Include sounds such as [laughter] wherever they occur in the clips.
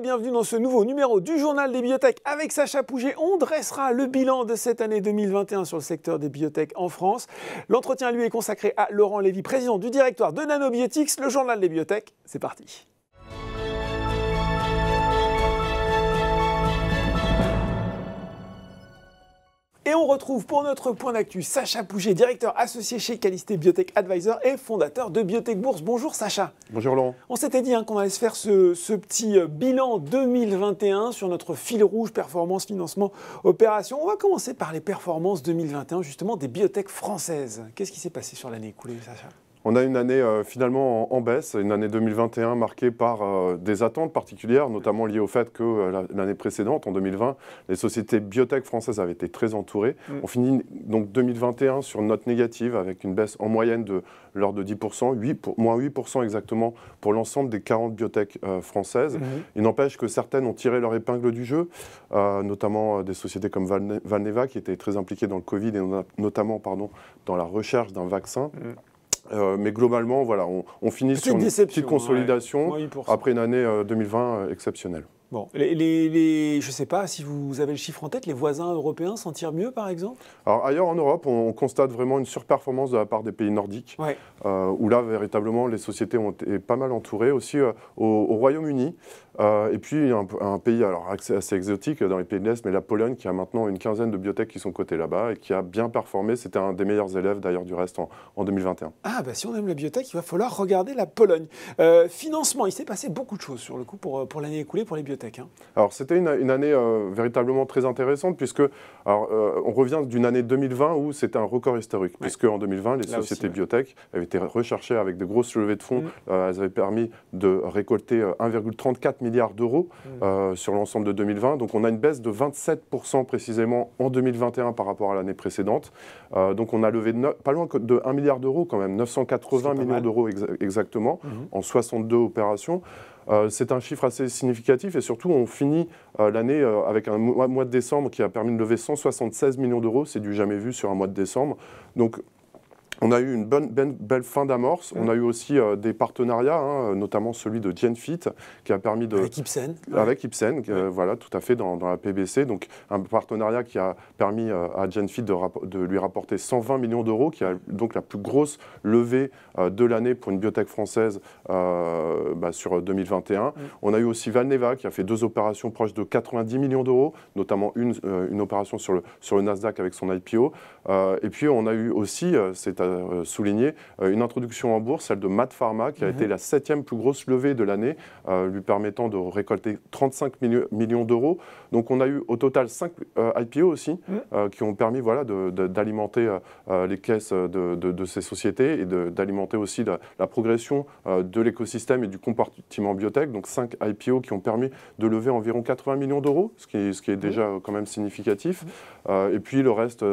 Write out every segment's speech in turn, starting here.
bienvenue dans ce nouveau numéro du journal des biotech avec Sacha Pouget. On dressera le bilan de cette année 2021 sur le secteur des biotech en France. L'entretien, lui, est consacré à Laurent Lévy, président du directoire de Nanobiotics. Le journal des biotech, c'est parti. Et on retrouve pour notre point d'actu Sacha Pouget, directeur associé chez Calisté Biotech Advisor et fondateur de Biotech Bourse. Bonjour Sacha. Bonjour Laurent. On s'était dit hein, qu'on allait se faire ce, ce, petit euh, bilan 2021 sur notre fil rouge performance, financement, opération. On va commencer par les performances 2021 justement des biotech françaises. Qu'est-ce qui s'est passé sur l'année écoulée Sacha on a une année euh, finalement en, baisse, une année 2021 marquée par euh, des attentes particulières, notamment liées au fait que euh, l'année précédente, en 2020, les sociétés biotech françaises avaient été très entourées. Mm. On finit donc 2021 sur une note négative avec une baisse en moyenne de l'ordre de 10%, 8 pour, moins 8% exactement pour l'ensemble des 40 biotech françaises. Mm-hmm. Il n'empêche que certaines ont tiré leur épingle du jeu, notamment des sociétés comme Valneva qui étaient très impliquées dans le Covid et notamment pardon, dans la recherche d'un vaccin. Mm. Euh, mais globalement, voilà, on, finit sur une petite consolidation après une année euh, 2020 euh, exceptionnelle. Bon, les, je ne sais pas si vous avez le chiffre en tête, les voisins européens s'en tirent mieux par exemple Alors ailleurs en Europe, on, constate vraiment une surperformance de la part des pays nordiques, où là véritablement les sociétés ont été pas mal entourées. Aussi au Royaume-Uni, euh, et puis un, un, pays alors assez, exotique dans les pays de l'Est, mais la Pologne qui a maintenant une quinzaine de biotech qui sont cotées là-bas et qui a bien performé. C'était un des meilleurs élèves d'ailleurs du reste en, 2021. Ah bah si on aime la biotech, il va falloir regarder la Pologne. Euh, financement, il s'est passé beaucoup de choses sur le coup pour, euh, pour l'année écoulée pour les biotech. Hein. Alors c'était une, année véritablement très intéressante puisque alors, on revient d'une année 2020 où c'était un record historique puisque en 2020 les sociétés biotech avaient été recherchées avec de grosses levées de fonds. Mm. elles avaient permis de récolter 1,34 milliard d'euros mm. euh, sur l'ensemble de 2020. Donc on a une baisse de 27% précisément en 2021 par rapport à l'année précédente. Euh, donc on a levé pas loin de 1 milliard d'euros quand même, 980 millions d'euros exactement, mm-hmm. en 62 opérations. Euh, c'est un chiffre assez significatif et surtout on finit l'année avec un mois, de décembre qui a permis de lever 176 millions d'euros, c'est du jamais vu sur un mois de décembre. Donc on a eu une bonne, ben, belle, fin d'amorce. On a eu aussi euh, des partenariats, hein, euh, notamment celui de Genfit, qui a permis de. Avec Ipsen. Avec voilà, tout à fait, dans, la PBC. Donc, un partenariat qui a permis euh, à Genfit de, de, lui rapporter 120 millions d'euros, qui est donc la plus grosse levée de l'année pour une biotech française bah, sur 2021. On a eu aussi Valneva, qui a fait deux opérations proches de 90 millions d'euros, notamment une, une opération sur le, sur le Nasdaq avec son IPO. et puis, on a eu aussi, c'est euh, souligner. Euh, une introduction en bourse, celle de Matpharma, Pharma, qui a mhm. été la septième plus grosse levée de l'année, euh, lui permettant de récolter 35 millions d'euros. Donc on a eu au total 5 IPO aussi, mhm. qui ont permis voilà, d'alimenter les caisses de, ces sociétés et d'alimenter aussi la, progression de l'écosystème et du compartiment biotech. Donc 5 IPO qui ont permis de lever environ 80 millions d'euros, ce, ce qui, est mhm. déjà quand même significatif. et puis le reste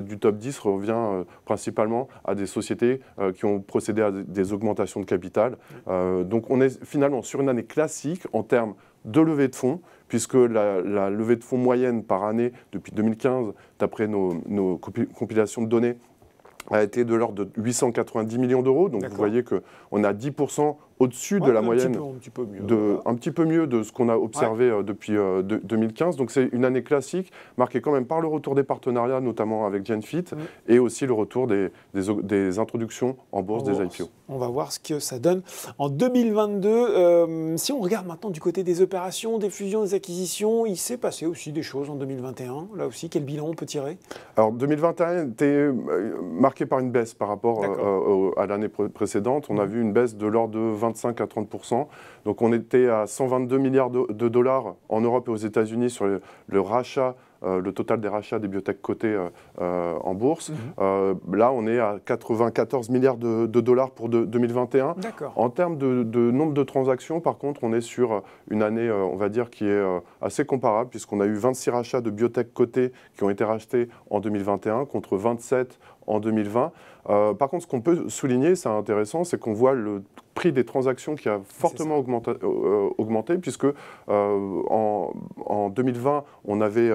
du top 10 revient principalement à des sociétés euh, qui ont procédé à des augmentations de capital. Euh, donc on est finalement sur une année classique en termes de levée de fonds, puisque la, levée de fonds moyenne par année depuis 2015, d'après nos, nos compilations de données, a été de l'ordre de 890 millions d'euros. Donc vous voyez qu'on a 10% au-dessus de la moyenne, un, petit peu mieux, de, un petit peu mieux de ce qu'on a observé euh, depuis 2015. Euh, Donc c'est une année classique, marquée quand même par le retour des partenariats, notamment avec GenFit, fit mm. et aussi le retour des, des, introductions en bourse, des IPO. On va voir ce que ça donne en 2022. Euh, si on regarde maintenant du côté des opérations, des fusions, des acquisitions, il s'est passé aussi des choses en 2021. Là aussi, quel bilan on peut tirer Alors 2021 était marqué par une baisse par rapport à l'année précédente. On a mm. vu une baisse de l'ordre de 20 25 à 30 Donc on était à 122 milliards de, dollars en Europe et aux États-Unis sur le, rachat euh, le total des rachats des biotech cotées euh, euh, en bourse. Mhm. là, on est à 94 milliards de, dollars pour de, 2021. En termes de, nombre de transactions, par contre, on est sur une année, on va dire, qui est assez comparable, puisqu'on a eu 26 rachats de biotech cotées qui ont été rachetés en 2021 contre 27 en 2020. par contre, ce qu'on peut souligner, c'est intéressant, c'est qu'on voit le prix des transactions qui a fortement euh, euh, augmenté, puisque euh, en, 2020, on avait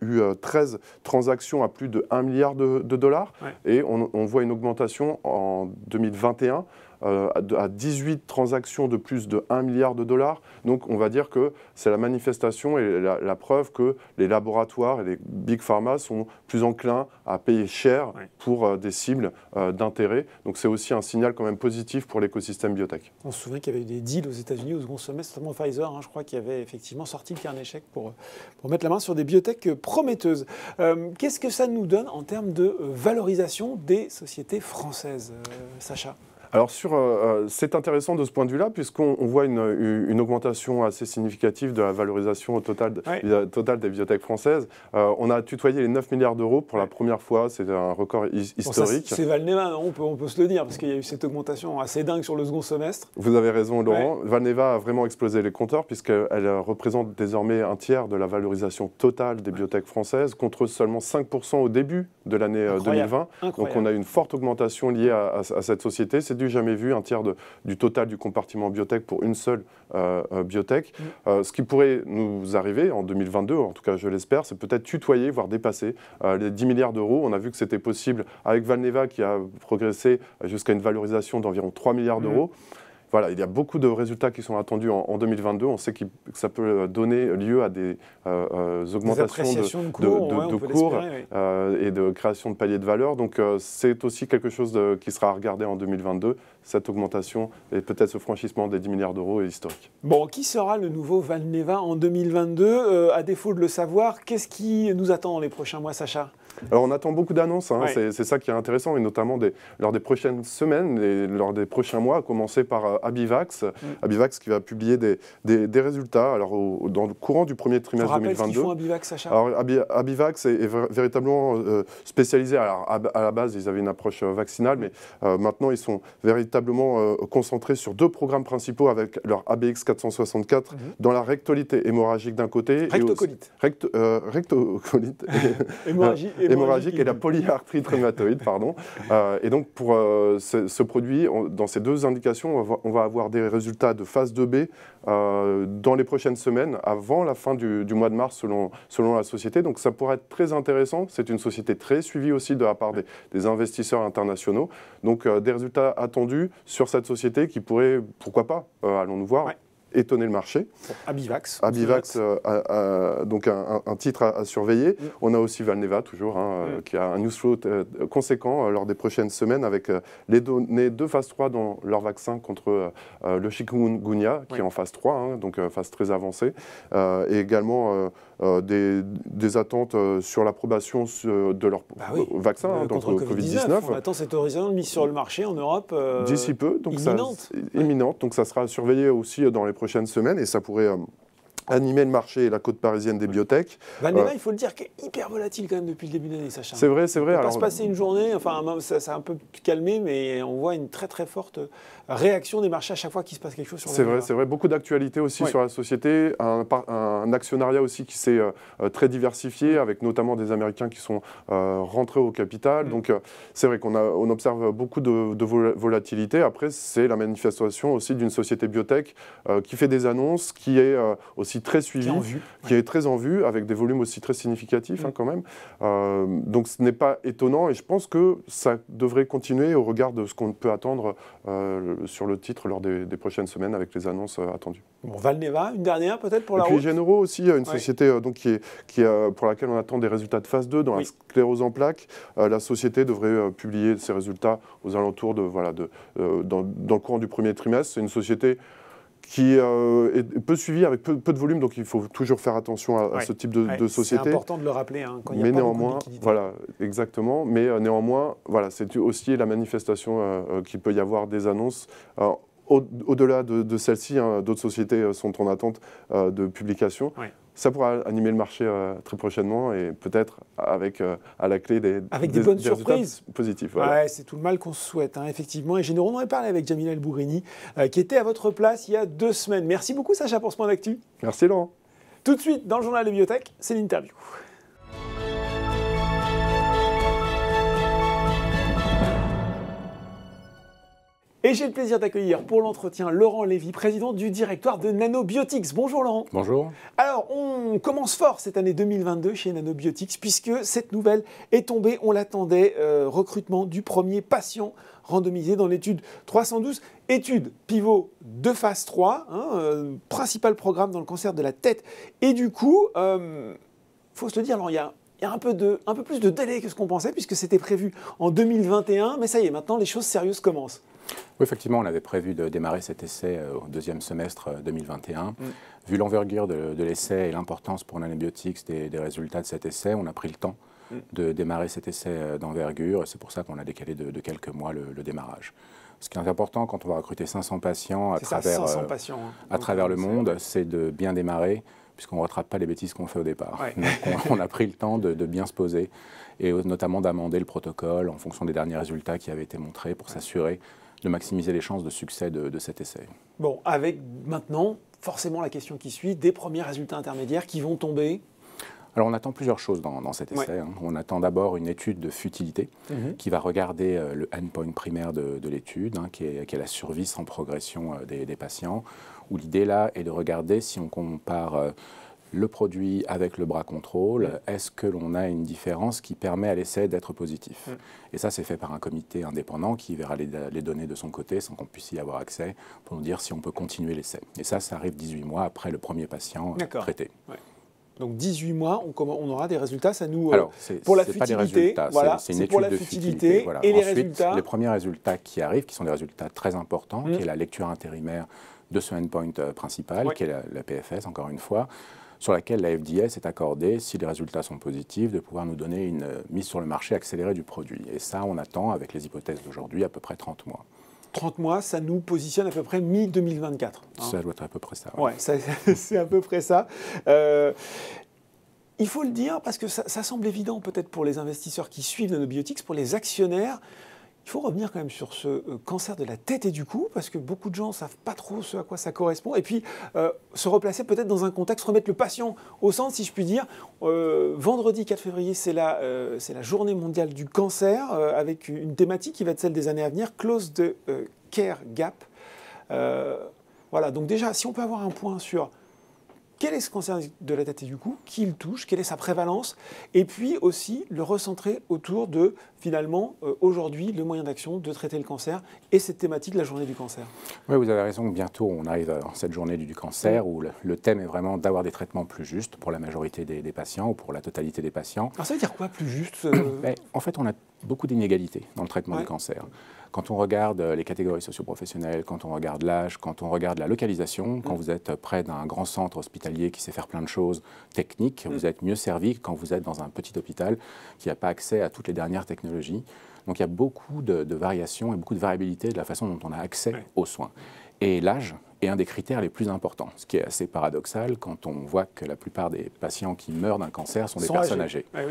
eu 13 transactions à plus de 1 milliard de, dollars, et on, voit une augmentation en 2021 euh, à 18 transactions de plus de 1 milliard de dollars. Donc on va dire que c'est la manifestation et la, preuve que les laboratoires et les big pharma sont plus enclins à payer cher pour euh, des cibles euh, d'intérêt. Donc c'est aussi un signal quand même positif pour l'écosystème biotech. On se souvient qu'il y avait eu des deals aux États-Unis au second semestre, notamment Pfizer, hein, je crois, qui avait effectivement sorti le carnet échec pour, pour mettre la main sur des biotech prometteuses. Qu'est-ce que ça nous donne en termes de valorisation des sociétés françaises, Sacha alors sur, euh, euh, c'est intéressant de ce point de vue-là, puisqu'on voit une, augmentation assez significative de la valorisation totale, totale des bibliothèques françaises. Euh, on a tutoyé les 9 milliards d'euros pour la première fois, c'est un record historique. c'est Valneva, hein, on peut, on peut se le dire, parce qu'il y a eu cette augmentation assez dingue sur le second semestre. Vous avez raison Laurent, Valneva a vraiment explosé les compteurs, puisqu'elle représente désormais un tiers de la valorisation totale des bibliothèques françaises, contre seulement 5% au début de l'année 2020. Donc on a une forte augmentation liée à, à cette société. C'est jamais vu, un tiers du total du compartiment biotech pour une seule euh, euh, biotech. Mm. Euh, ce qui pourrait nous arriver en 2022, en tout cas je l'espère, c'est peut-être tutoyer, voire dépasser les 10 milliards d'euros. On a vu que c'était possible avec Valneva qui a progressé jusqu'à une valorisation d'environ 3 milliards mm. d'euros. Voilà, il y a beaucoup de résultats qui sont attendus en, 2022. On sait que ça peut donner lieu à des euh, euh, augmentations de, cours, euh, et de création de paliers de valeur. Donc c'est aussi quelque chose qui sera regardé en 2022. Cette augmentation et peut-être ce franchissement des 10 milliards d'euros est historique. Bon, qui sera le nouveau Valneva en 2022 À défaut de le savoir, qu'est-ce qui nous attend dans les prochains mois, Sacha alors on attend beaucoup d'annonces, hein. c'est ça qui est intéressant, et notamment lors des prochaines semaines et lors des prochains mois, à commencer par euh, Abivax, mm. Abivax qui va publier des, résultats alors, dans le courant du premier trimestre 2022. Abivax, Sacha alors, Abivax est, véritablement euh, spécialisé, alors à, la base ils avaient une approche euh, vaccinale, mais maintenant ils sont véritablement concentrés sur deux programmes principaux avec leur ABX 464 mm-hmm. dans la rectolite hémorragique d'un côté. Rectocolite. recto, rectocolite. [laughs] [laughs] Hémorragie hémorragique et la polyarthrite rhumatoïde, [laughs] pardon. Euh, et donc, pour euh, ce, produit, dans ces deux indications, on va, avoir des résultats de phase 2B euh, dans les prochaines semaines, avant la fin du, mois de mars, selon, selon la société. Donc, ça pourrait être très intéressant. C'est une société très suivie aussi de la part des, investisseurs internationaux. Donc, des résultats attendus sur cette société qui pourrait, pourquoi pas, allons-nous voir, étonner le marché. Abivax. Abivax, euh, donc un, titre à, surveiller. Mm. On a aussi Valneva, toujours, hein, euh, mm. qui a un newsflow euh, conséquent lors des prochaines semaines avec les données de phase 3 dans leur vaccin contre le chikungunya, qui est en phase 3, hein, donc phase très avancée. et également euh, des, des, attentes euh, sur l'approbation euh, de leur bah vaccin hein, contre le Covid-19. on attend cet horizon mis sur le marché en Europe d'ici peu, donc imminente. Ça, imminente, donc ça sera surveillé aussi dans les prochaines semaines et ça pourrait animer le marché et la côte parisienne des biotech. Valneva, euh, il faut le dire, est hyper volatile quand même depuis le début de l'année, Sacha. C'est vrai, c'est vrai. On va se passer une journée, enfin ça, s'est un peu calmé, mais on voit une très très forte réaction des marchés à chaque fois qu'il se passe quelque chose sur C'est vrai, c'est vrai. Beaucoup d'actualités aussi sur la société, un, actionnariat aussi qui s'est euh, euh, très diversifié, mm. avec notamment des Américains qui sont rentrés au capital. Mm. Donc c'est vrai qu'on on observe beaucoup de, de volatilité. Après, c'est la manifestation aussi d'une société biotech qui fait des annonces, qui est aussi très suivi, qui, est très en vue, avec des volumes aussi très significatifs hein, mm. quand même. Euh, donc ce n'est pas étonnant et je pense que ça devrait continuer au regard de ce qu'on peut attendre euh, sur le titre lors des, prochaines semaines avec les annonces euh, attendues. Bon, Valneva, une dernière peut-être pour et la puis route. Genero aussi, une société donc, qui est, qui a pour laquelle on attend des résultats de phase 2 dans la sclérose en plaques. la société devrait publier ses résultats aux alentours de, voilà, de, dans, dans le courant du premier trimestre. C'est une société qui euh, est peu suivi avec peu, de volume, donc il faut toujours faire attention à, ce type de, société. C'est important de le rappeler hein, quand il y a mais néanmoins, voilà, exactement. Mais euh, néanmoins, voilà, c'est aussi la manifestation euh, qu'il peut y avoir des annonces. au-delà de, celle-ci, hein, d'autres sociétés sont en attente de publication ça pourra animer le marché euh, très prochainement et peut-être avec euh, à la clé des, avec des, bonnes surprises positives. ouais, c'est tout le mal qu'on se souhaite, hein, effectivement. Et généralement, on parlé avec Jamila El bourini euh, qui était à votre place il y a deux semaines. Merci beaucoup, Sacha, pour ce point d'actu. Merci, Laurent. Tout de suite, dans le journal de Biotech, c'est l'interview. Et j'ai le plaisir d'accueillir pour l'entretien Laurent Lévy, président du directoire de Nanobiotics. Bonjour Laurent. Bonjour. Alors, on commence fort cette année 2022 chez Nanobiotics puisque cette nouvelle est tombée, on l'attendait, euh, recrutement du premier patient randomisé dans l'étude 312, étude pivot de phase 3, hein, euh, principal programme dans le cancer de la tête. Et du coup, il euh, faut se le dire, Laurent, il y a un peu, un peu plus de délai que ce qu'on pensait, puisque c'était prévu en 2021, mais ça y est, maintenant les choses sérieuses commencent. Oui, effectivement, on avait prévu de démarrer cet essai euh, au deuxième semestre 2021. Euh, mm. Vu l'envergure de, l'essai et l'importance pour l'anébiotique des, des résultats de cet essai, on a pris le temps mm. de démarrer cet essai euh, d'envergure. C'est pour ça qu'on a décalé de, quelques mois le, démarrage. Ce qui est important quand on va recruter 500 patients à travers, hein. à travers le monde, c'est de bien démarrer puisqu'on ne rattrape pas les bêtises qu'on fait au départ. on, a pris le temps de, bien se poser et notamment d'amender le protocole en fonction des derniers résultats qui avaient été montrés pour s'assurer de maximiser les chances de succès de, cet essai. Bon, avec maintenant forcément la question qui suit, des premiers résultats intermédiaires qui vont tomber alors on attend plusieurs choses dans, cet essai. Hein. On attend d'abord une étude de futilité mhm. qui va regarder euh, le endpoint primaire de, l'étude, hein, qui, est, la survie sans progression euh, des, patients, où l'idée là est de regarder si on compare... Euh, le produit avec le bras contrôle, mm. est-ce que l'on a une différence qui permet à l'essai d'être positif mm. Et ça, c'est fait par un comité indépendant qui verra les, données de son côté sans qu'on puisse y avoir accès pour nous dire si on peut continuer l'essai. Et ça, ça arrive 18 mois après le premier patient euh, traité. Donc 18 mois, on, aura des résultats. Ça nous euh, Alors, pour la futilité, voilà, c'est une étude pour la de futilité, et les résultats. Les premiers résultats qui arrivent, qui sont des résultats très importants, mm. qui est la lecture intérimaire de ce endpoint euh, principal, qui est la PFS encore une fois sur laquelle la FDS est accordée, si les résultats sont positifs, de pouvoir nous donner une euh, mise sur le marché accélérée du produit. Et ça, on attend, avec les hypothèses d'aujourd'hui, à peu près 30 mois. 30 mois, ça nous positionne à peu près mi-2024. Hein. Ça doit être à peu près ça. Ouais, [laughs] c'est à peu près ça. Euh, il faut le dire parce que ça, ça semble évident peut-être pour les investisseurs qui suivent Nanobiotics, pour les actionnaires. Il faut revenir quand même sur ce euh, cancer de la tête et du cou, parce que beaucoup de gens ne savent pas trop ce à quoi ça correspond, et puis euh, se replacer peut-être dans un contexte, remettre le patient au centre, si je puis dire. Euh, vendredi 4 février, c'est la, journée mondiale du cancer, avec une thématique qui va être celle des années à venir, close de care gap. voilà, donc déjà, si on peut avoir un point sur quel est ce cancer de la tête et du cou, qui le touche, quelle est sa prévalence, et puis aussi le recentrer autour de, finalement, euh, aujourd'hui, le moyen d'action de traiter le cancer et cette thématique de la journée du cancer. Oui, vous avez raison, bientôt on arrive à cette journée du cancer où le, thème est vraiment d'avoir des traitements plus justes pour la majorité des, patients ou pour la totalité des patients. Alors ça veut dire quoi, plus juste euh ben, En fait, on a beaucoup d'inégalités dans le traitement du cancer. Quand on regarde euh, les catégories socioprofessionnelles, quand on regarde l'âge, quand on regarde la localisation, mm. quand vous êtes près d'un grand centre hospitalier qui sait faire plein de choses techniques, mm. vous êtes mieux servi que quand vous êtes dans un petit hôpital qui n'a pas accès à toutes les dernières technologies. Donc il y a beaucoup de, variations et beaucoup de variabilité de la façon dont on a accès aux soins. Et l'âge est un des critères les plus importants, ce qui est assez paradoxal quand on voit que la plupart des patients qui meurent d'un cancer sont, des personnes âgées. Ah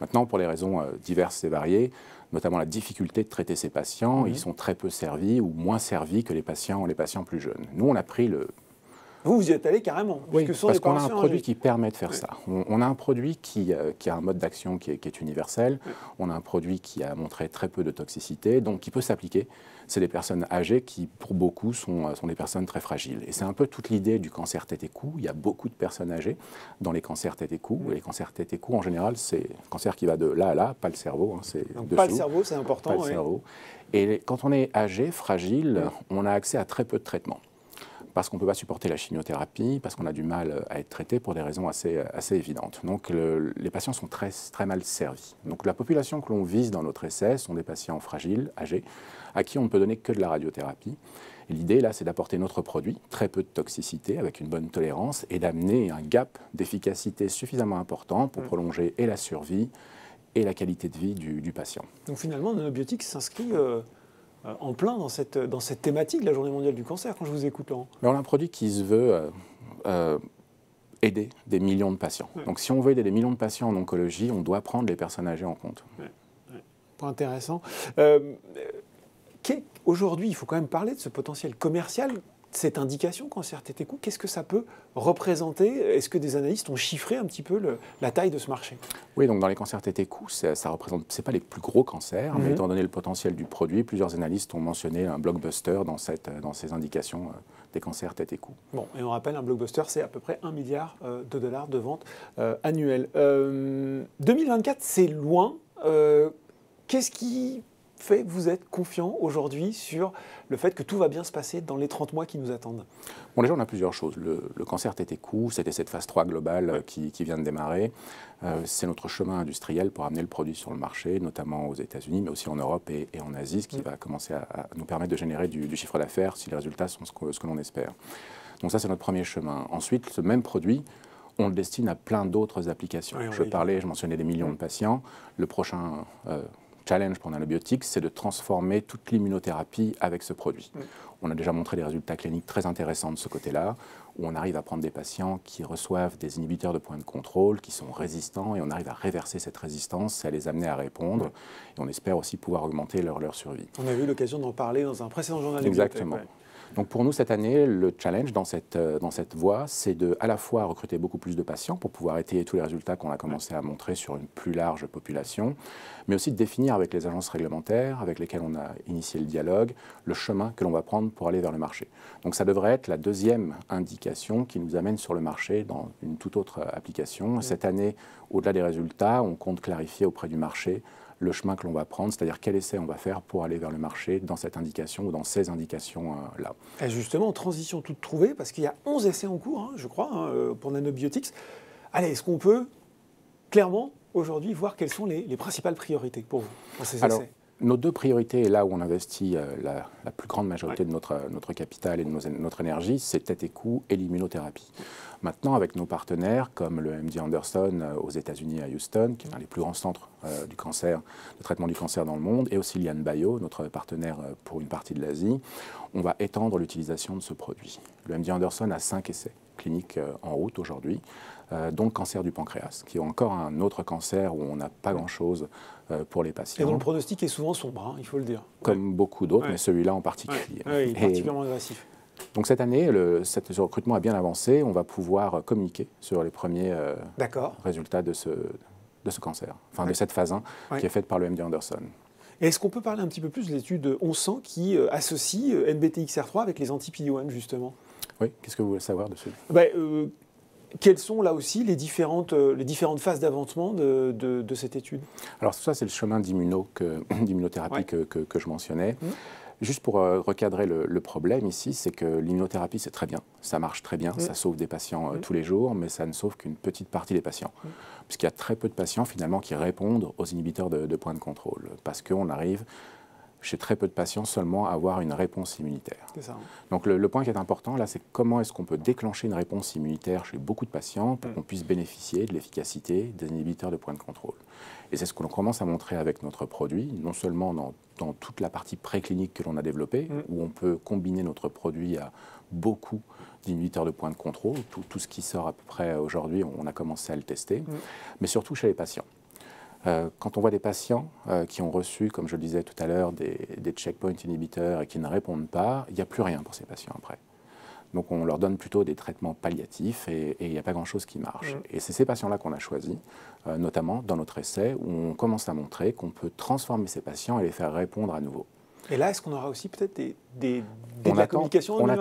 Maintenant, pour les raisons euh, diverses et variées, notamment la difficulté de traiter ces patients, ils sont très peu servis ou moins servis que les patients, les patients plus jeunes. Nous, on a pris le vous, vous y êtes allé carrément. parce qu'on a un produit qui permet de faire ça. On, a un produit qui, a un mode d'action qui, est universel. On a un produit qui a montré très peu de toxicité, donc qui peut s'appliquer. C'est des personnes âgées qui, pour beaucoup, euh, sont, des personnes très fragiles. Et c'est un peu toute l'idée du cancer tête et cou. Il y a beaucoup de personnes âgées dans les cancers tête et cou. Et les cancers tête et cou, en général, c'est un cancer qui va de là à là, pas le cerveau. Hein, c'est pas le cerveau, c'est important. cerveau. Et quand on est âgé, fragile, on a accès à très peu de traitements parce qu'on ne peut pas supporter la chimiothérapie, parce qu'on a du mal euh, à être traité pour des raisons assez, euh, assez évidentes. Donc les patients sont très, très mal servis. Donc la population que l'on vise dans notre essai sont des patients fragiles, âgés, à qui on ne peut donner que de la radiothérapie. L'idée, là, c'est d'apporter notre produit, très peu de toxicité, avec une bonne tolérance, et d'amener un gap d'efficacité suffisamment important pour mm. prolonger et la survie et la qualité de vie du, patient. Donc finalement, biotique s'inscrit... Euh euh, en plein dans cette, dans cette thématique de la Journée mondiale du cancer quand je vous écoute, Laurent. on a un produit qui se veut euh, euh, aider des millions de patients. Donc si on veut aider des millions de patients en oncologie, on doit prendre les personnes âgées en compte. Point intéressant. Aujourd'hui, il faut quand même parler de ce potentiel commercial cette indication cancer tête cou, qu'est-ce que ça peut représenter Est-ce que des analystes ont chiffré un petit peu la taille de ce marché Oui, donc dans les cancers tête cou, ça, ça représente, c'est pas les plus gros cancers, mais mhm. étant donné le potentiel du produit, plusieurs analystes ont mentionné un blockbuster dans, cette, dans ces indications euh, des cancers tête et cou. Bon, et on rappelle, un blockbuster, c'est à peu près 1 milliard euh, de dollars de vente euh, annuelle. 2024, c'est loin. Qu'est-ce qui fait vous êtes confiant aujourd'hui sur le fait que tout va bien se passer dans les 30 mois qui nous attendent Bon, déjà, on a plusieurs choses. Le, le était cool. c'était cette phase 3 globale euh, qui, vient de démarrer. Euh, c'est notre chemin industriel pour amener le produit sur le marché, notamment aux États-Unis, mais aussi en Europe et, en Asie, ce qui mm. va commencer à, nous permettre de générer du, chiffre d'affaires si les résultats sont ce que, l'on espère. Donc ça, c'est notre premier chemin. Ensuite, ce même produit, on le destine à plein d'autres applications. je parlais, je mentionnais des millions de patients. Le prochain euh, challenge pour un c'est de transformer toute l'immunothérapie avec ce produit. On a déjà montré des résultats cliniques très intéressants de ce côté-là, où on arrive à prendre des patients qui reçoivent des inhibiteurs de points de contrôle, qui sont résistants, et on arrive à réverser cette résistance et à les amener à répondre. Et on espère aussi pouvoir augmenter leur, leur survie. On a eu l'occasion d'en parler dans un précédent journal. Exactement. Donc pour nous, cette année, le challenge dans cette, euh, dans cette voie, c'est de à la fois recruter beaucoup plus de patients pour pouvoir étayer tous les résultats qu'on a commencé à montrer sur une plus large population, mais aussi de définir avec les agences réglementaires avec lesquelles on a initié le dialogue le chemin que l'on va prendre pour aller vers le marché. Donc ça devrait être la deuxième indication qui nous amène sur le marché dans une toute autre application. Cette année, au-delà des résultats, on compte clarifier auprès du marché le chemin que l'on va prendre, c'est-à-dire quel essai on va faire pour aller vers le marché dans cette indication ou dans ces indications-là. Euh, justement, en justement, transition toute trouvée, parce qu'il y a 11 essais en cours, hein, je crois, hein, euh, pour Nanobiotics. Allez, est-ce qu'on peut clairement aujourd'hui voir quelles sont les, principales priorités pour vous ces essais nos deux priorités, et là où on investit euh, la, plus grande majorité de euh, notre, capital et de notre énergie, c'est tête et cou et l'immunothérapie. Maintenant, avec nos partenaires comme le MD Anderson euh, aux États-Unis à Houston, qui est un des plus grands centres du cancer, de traitement du cancer dans le monde, et aussi Lian Bio, notre partenaire pour une partie de l'Asie, on va étendre l'utilisation de ce produit. Le MD Anderson a cinq essais cliniques en route aujourd'hui euh, donc dont le cancer du pancréas, qui est encore un autre cancer où on n'a pas grand-chose euh, pour les patients. Et dont le pronostic est souvent sombre, hein, il faut le dire. Comme beaucoup d'autres, mais celui-là en particulier. il est particulièrement agressif. Donc cette année, le, ce recrutement a bien avancé. On va pouvoir euh, communiquer sur les premiers résultats de ce, cancer, enfin de cette phase 1 qui est faite par le MD Anderson. Est-ce qu'on peut parler un petit peu plus de l'étude 1100 qui associe NBTXR3 avec les anti-PD-1 justement oui, qu'est-ce que vous voulez savoir dessus bah, quelles sont là aussi les différentes, euh, les différentes phases d'avancement de, de, cette étude Alors ça, c'est le chemin [clears throat] d'immunothérapie que, que, que, je mentionnais. Mmh. Juste pour euh, recadrer le, problème ici, c'est que l'immunothérapie, c'est très bien. Ça marche très bien, mmh. ça sauve des patients euh, mmh. tous les jours, mais ça ne sauve qu'une petite partie des patients. Parce Puisqu'il y a très peu de patients finalement qui répondent aux inhibiteurs de, de points de contrôle. Parce qu'on arrive chez très peu de patients seulement avoir une réponse immunitaire. Donc le, point qui est important là, c'est comment est-ce qu'on peut déclencher une réponse immunitaire chez beaucoup de patients pour mm. qu'on puisse bénéficier de l'efficacité des inhibiteurs de points de contrôle. Et c'est ce que l'on commence à montrer avec notre produit, non seulement dans, toute la partie préclinique que l'on a développée, mm. où on peut combiner notre produit à beaucoup d'inhibiteurs de points de contrôle, tout, ce qui sort à peu près aujourd'hui, on a commencé à le tester, mm. mais surtout chez les patients. Euh, quand on voit des patients euh, qui ont reçu, comme je le disais tout à l'heure, des, checkpoints inhibiteurs et qui ne répondent pas, il n'y a plus rien pour ces patients après. Donc on leur donne plutôt des traitements palliatifs et il n'y a pas grand-chose qui marche. Mm. Et c'est ces patients-là qu'on a choisis, euh, notamment dans notre essai, où on commence à montrer qu'on peut transformer ces patients et les faire répondre à nouveau. Et là, est-ce qu'on aura aussi peut-être des, des, on attend,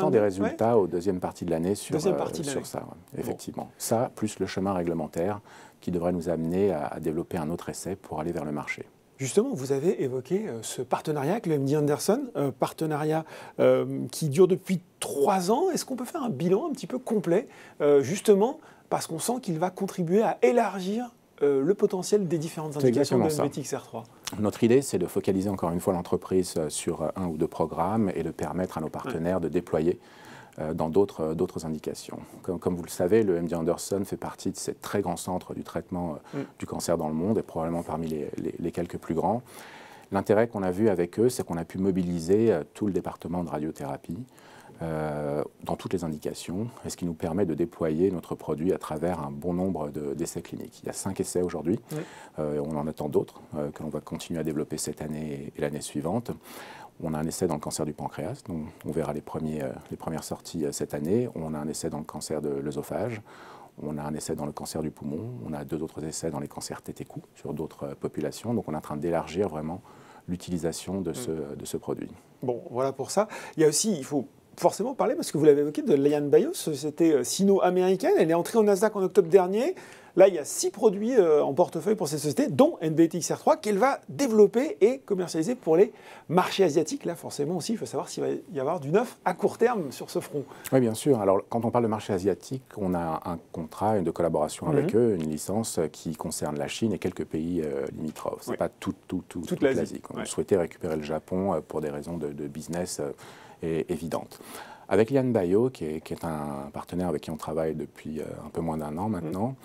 des résultats au aux deuxième partie de l'année sur, euh, ça, effectivement. Ça, plus le chemin réglementaire qui devrait nous amener à, développer un autre essai pour aller vers le marché. Justement, vous avez évoqué euh, ce partenariat avec le MD Anderson, euh, partenariat qui dure depuis trois ans. Est-ce qu'on peut faire un bilan un petit peu complet, justement, parce qu'on sent qu'il va contribuer à élargir le potentiel des différentes indications de r 3 notre idée, c'est de focaliser encore une fois l'entreprise euh, sur euh, un ou deux programmes et de permettre à nos partenaires de déployer euh, dans d'autres indications. Comme, vous le savez, le MD Anderson fait partie de ces très grands centres du traitement mm. du cancer dans le monde et probablement parmi les quelques plus grands. L'intérêt qu'on a vu avec eux, c'est qu'on a pu mobiliser tout le département de radiothérapie, euh, dans toutes les indications, et ce qui nous permet de déployer notre produit à travers un bon nombre d'essais cliniques. Il y a cinq essais aujourd'hui, euh, on en attend d'autres euh, que l'on va continuer à développer cette année et l'année suivante. On a un essai dans le cancer du pancréas, donc on verra les, premiers, les premières sorties cette année. On a un essai dans le cancer de l'œsophage. On a un essai dans le cancer du poumon. On a deux autres essais dans les cancers tête et cou sur d'autres populations. Donc on est en train d'élargir vraiment l'utilisation de, mm. ce, de ce produit. Bon, voilà pour ça. Il y a aussi, il faut forcément parler, parce que vous l'avez évoqué, de Lian Bayos, c'était euh, sino-américaine. Elle est entrée au Nasdaq en octobre dernier. Là, il y a six produits euh, en portefeuille pour cette société, dont NBTXR3, qu'elle va développer et commercialiser pour les marchés asiatiques. Là, forcément aussi, il faut savoir s'il va y avoir du neuf à court terme sur ce front. Oui, bien sûr. Alors, quand on parle de marché asiatique, on a un contrat de collaboration avec mhm. eux, une licence euh, qui concerne la Chine et quelques pays euh, limitrophes. Ce n'est pas tout, tout, tout, toute, l'Asie. On souhaitait récupérer le Japon pour des raisons de, business évidentes. Avec Yann Bayo, qui est, un partenaire avec qui on travaille depuis euh, un peu moins d'un an mm. maintenant,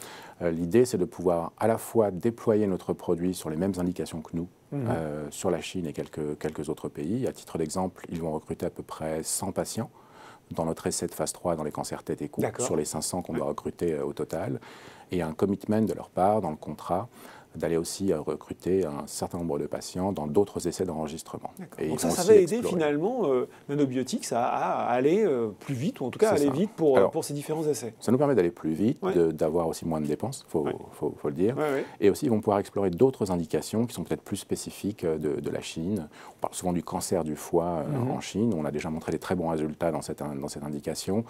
euh, l'idée c'est de pouvoir à la fois déployer notre produit sur les mêmes indications que nous, mm. euh, sur la Chine et quelques, quelques autres pays. À titre d'exemple, ils vont recruter à peu près 100 patients dans notre essai de phase 3 dans les cancers tête et cou, sur les 500 qu'on doit recruter au total, et un commitment de leur part dans le contrat d'aller aussi euh, recruter un certain nombre de patients dans d'autres essais d'enregistrement. Donc ça, ça va aider finalement euh, Nanobiotics à, aller euh, plus vite, ou en tout cas aller vite pour, euh, pour ces différents essais. Ça nous permet d'aller plus vite, d'avoir aussi moins de dépenses, il faut, le dire. Et aussi, ils vont pouvoir explorer d'autres indications qui sont peut-être plus spécifiques de, la Chine. On parle souvent du cancer du foie mhm. en Chine. On a déjà montré des très bons résultats dans dans cette indication.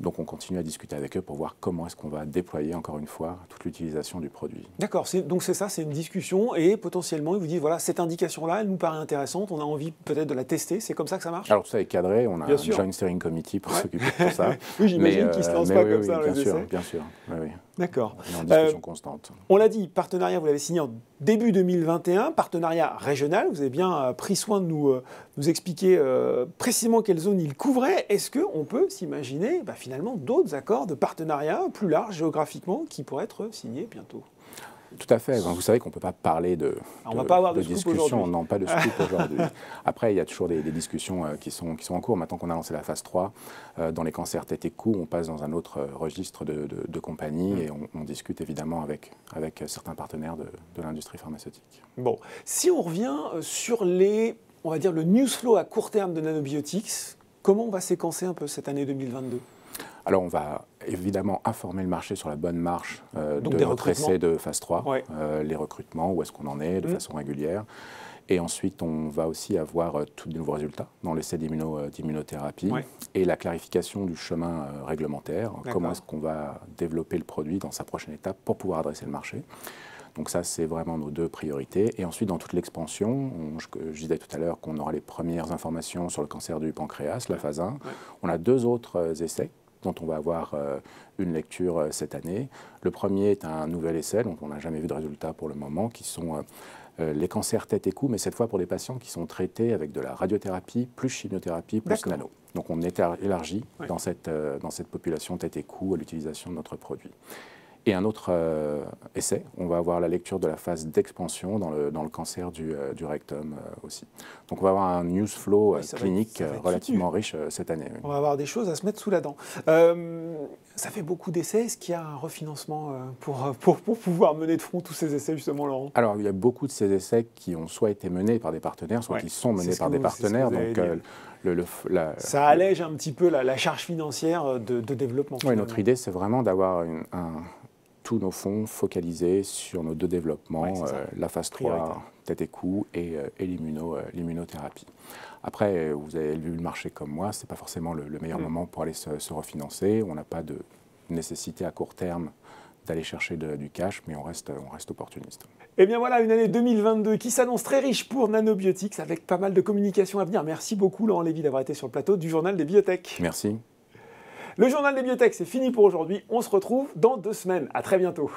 Donc on continue à discuter avec eux pour voir comment est-ce qu'on va déployer encore une fois toute l'utilisation du produit. D'accord, donc c'est ça, c'est une discussion et potentiellement ils vous disent voilà cette indication-là, elle nous paraît intéressante, on a envie peut-être de la tester, c'est comme ça que ça marche Alors tout ça est cadré, on a un joint steering committee pour s'occuper de ça. [laughs] oui, j'imagine qu'ils se euh, lancent pas comme ça. Bien sûr, bien sûr, oui, D'accord. discussion euh, constante. On l'a dit, partenariat, vous l'avez signé en début 2021, partenariat régional. Vous avez bien euh, pris soin de nous, euh, nous expliquer précisément quelle zone il couvrait. Est-ce qu'on peut s'imaginer bah, finalement d'autres accords de partenariat plus larges géographiquement qui pourraient être signés bientôt tout à fait. vous savez qu'on ne peut pas parler de, on va pas avoir de, pas scoop [laughs] aujourd'hui. Après, il y a toujours des, discussions euh, qui, sont, qui sont en cours. Maintenant qu'on a lancé la phase 3, euh, dans les cancers tête et cou, on passe dans un autre euh, registre de, de compagnie mm. et on, discute évidemment avec, avec certains partenaires de, l'industrie pharmaceutique. Bon, si on revient sur les, on va dire, le news flow à court terme de Nanobiotics, comment on va séquencer un peu cette année 2022 alors on va évidemment informer le marché sur la bonne marche euh, de notre de phase 3, euh, les recrutements, où est-ce qu'on en est de mmh. façon régulière. Et ensuite, on va aussi avoir euh, tous les nouveaux résultats dans l'essai d'immunothérapie et la clarification du chemin réglementaire, hein, comment est-ce qu'on va développer le produit dans sa prochaine étape pour pouvoir adresser le marché. Donc ça, c'est vraiment nos deux priorités. Et ensuite, dans toute l'expansion, je, disais tout à l'heure qu'on aura les premières informations sur le cancer du pancréas, la phase 1. On a deux autres essais dont on va avoir euh, une lecture euh, cette année. Le premier est un nouvel essai, dont on n'a jamais vu de résultat pour le moment, qui sont euh, les cancers tête et cou, mais cette fois pour des patients qui sont traités avec de la radiothérapie, plus chimiothérapie, plus nano. Donc on est élargi dans, cette, dans cette population tête et cou à l'utilisation de notre produit et un autre euh, essai. On va avoir la lecture de la phase d'expansion dans le, dans le cancer du, euh, du rectum euh, aussi. Donc on va avoir un news flow clinique relativement riche cette année. On va avoir des choses à se mettre sous la dent. ça fait beaucoup d'essais. Est-ce qu'il y a un refinancement pour, pour, pour, pouvoir mener de front tous ces essais justement, Laurent Alors il y a beaucoup de ces essais qui ont soit été menés par des partenaires, soit qui sont menés par des partenaires. Donc, le, ça allège un petit peu la, charge financière de, de développement. Oui, notre idée, c'est vraiment d'avoir un, tous nos fonds focalisés sur nos deux développements, euh, la phase 3 tête et cou et, euh, l'immuno euh, l'immunothérapie. Après, vous avez vu le marché comme moi, ce n'est pas forcément le, meilleur mm. moment pour aller se, refinancer. On n'a pas de nécessité à court terme d'aller chercher du cash, mais on reste, on reste opportuniste. Et eh bien voilà, une année 2022 qui s'annonce très riche pour Nanobiotics avec pas mal de communications à venir. Merci beaucoup, Laurent Lévy, d'avoir été sur le plateau du Journal des Biotech. Merci. Le journal des biotech, c'est fini pour aujourd'hui. On se retrouve dans deux semaines. À très bientôt.